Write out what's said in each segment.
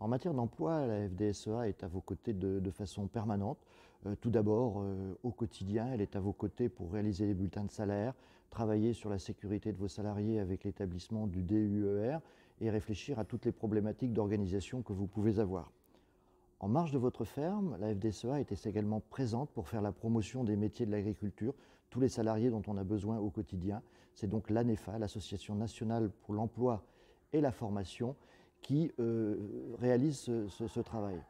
En matière d'emploi, la FDSEA est à vos côtés de, façon permanente. Euh, tout d'abord, euh, au quotidien, elle est à vos côtés pour réaliser les bulletins de salaire, travailler sur la sécurité de vos salariés avec l'établissement du DUER et réfléchir à toutes les problématiques d'organisation que vous pouvez avoir. En marge de votre ferme, la FDSEA est également présente pour faire la promotion des métiers de l'agriculture, tous les salariés dont on a besoin au quotidien. C'est donc l'ANEFA, l'Association nationale pour l'emploi et la formation, qui euh, réalisent ce, travail.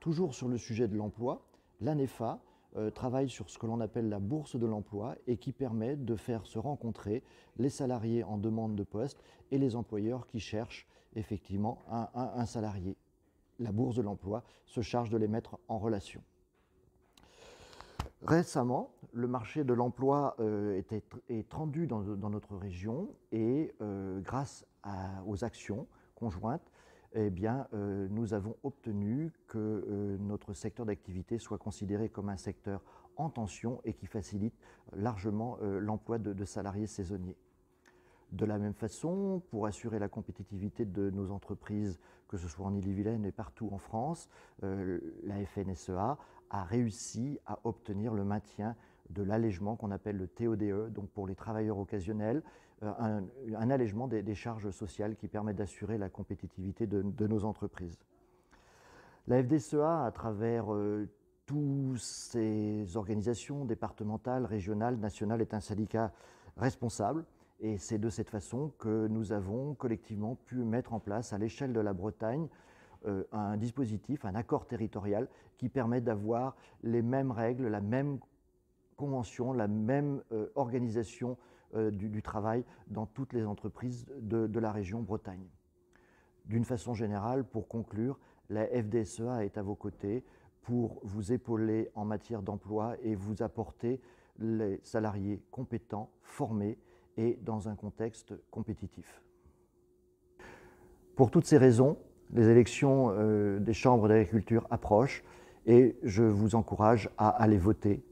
Toujours sur le sujet de l'emploi, l'ANEFA euh, travaille sur ce que l'on appelle la bourse de l'emploi et qui permet de faire se rencontrer les salariés en demande de poste et les employeurs qui cherchent effectivement un, salarié. La bourse de l'emploi se charge de les mettre en relation. Récemment, le marché de l'emploi euh, était, est tendu dans, notre région et grâce aux actions conjointe, eh bien, euh, nous avons obtenu que euh, notre secteur d'activité soit considéré comme un secteur en tension et qui facilite euh, largement l'emploi de, de, salariés saisonniers. De la même façon, pour assurer la compétitivité de nos entreprises, que ce soit en Ille-et-Vilaine et partout en France, la FNSEA a réussi à obtenir le maintien de l'allègement qu'on appelle le TODE, donc pour les travailleurs occasionnels, euh, un, allègement des, charges sociales qui permet d'assurer la compétitivité de, nos entreprises. La FDSEA, à travers euh, toutes ces organisations départementales, régionales, nationales, est un syndicat responsable. Et c'est de cette façon que nous avons collectivement pu mettre en place à l'échelle de la Bretagne euh, un dispositif, un accord territorial qui permet d'avoir les mêmes règles, la même convention, la même euh, organisation euh, du, travail dans toutes les entreprises de, de la région Bretagne. D'une façon générale, pour conclure, la FDSEA est à vos côtés pour vous épauler en matière d'emploi et vous apporter les salariés compétents, formés et dans un contexte compétitif. Pour toutes ces raisons, les élections euh, des chambres d'agriculture approchent et je vous encourage à aller voter